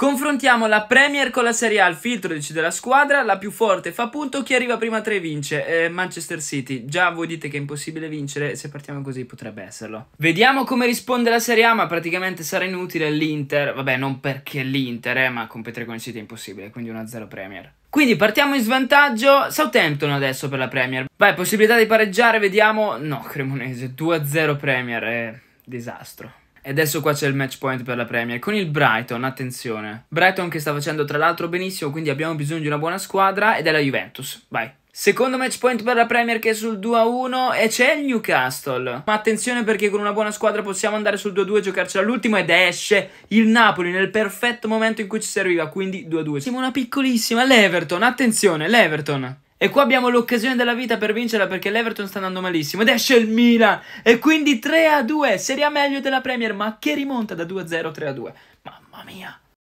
Confrontiamo la Premier con la Serie A, il filtro decide la squadra, la più forte fa punto, chi arriva prima a 3 vince, eh, Manchester City. Già voi dite che è impossibile vincere, se partiamo così potrebbe esserlo. Vediamo come risponde la Serie A, ma praticamente sarà inutile l'Inter, vabbè non perché l'Inter, eh, ma competere con il City è impossibile, quindi 1-0 Premier. Quindi partiamo in svantaggio, Southampton adesso per la Premier. Vai, possibilità di pareggiare, vediamo, no Cremonese, 2-0 Premier, eh, disastro. E adesso qua c'è il match point per la Premier con il Brighton, attenzione. Brighton che sta facendo tra l'altro benissimo, quindi abbiamo bisogno di una buona squadra ed è la Juventus. Vai. Secondo match point per la Premier che è sul 2-1 e c'è il Newcastle. Ma attenzione perché con una buona squadra possiamo andare sul 2-2 e giocarci all'ultimo ed esce il Napoli nel perfetto momento in cui ci serviva, quindi 2-2. Siamo una piccolissima, l'Everton, attenzione, l'Everton e qua abbiamo l'occasione della vita per vincerla perché l'Everton sta andando malissimo. Ed esce il Milan. E quindi 3 a 2. Seria meglio della Premier, ma che rimonta da 2 a 0 3 a 2. Mamma mia.